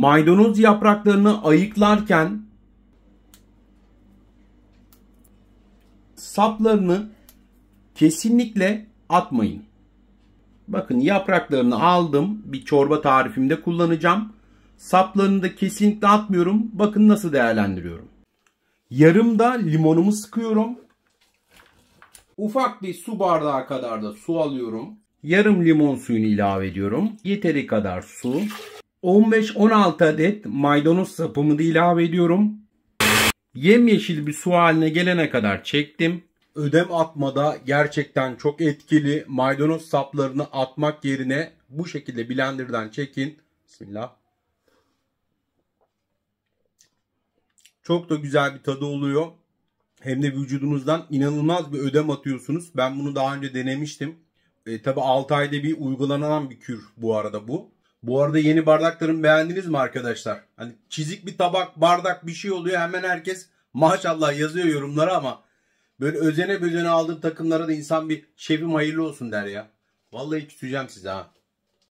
maydanoz yapraklarını ayıklarken saplarını kesinlikle atmayın. Bakın yapraklarını aldım. Bir çorba tarifimde kullanacağım. Saplarını da kesinlikle atmıyorum. Bakın nasıl değerlendiriyorum. Yarım da limonumu sıkıyorum. Ufak bir su bardağı kadar da su alıyorum. Yarım limon suyunu ilave ediyorum. Yeteri kadar su. 15-16 adet maydanoz sapımı da ilave ediyorum. Yemyeşil bir su haline gelene kadar çektim. Ödem atmada gerçekten çok etkili. Maydanoz saplarını atmak yerine bu şekilde blenderdan çekin. Bismillah. Çok da güzel bir tadı oluyor. Hem de vücudunuzdan inanılmaz bir ödem atıyorsunuz. Ben bunu daha önce denemiştim. E, tabii 6 ayda bir uygulanan bir kür bu arada bu. Bu arada yeni bardaklarımı beğendiniz mi arkadaşlar? Hani çizik bir tabak, bardak bir şey oluyor. Hemen herkes maşallah yazıyor yorumlara ama böyle özene özene aldığım takımlara da insan bir şefim hayırlı olsun der ya. Vallahi küseceğim size ha.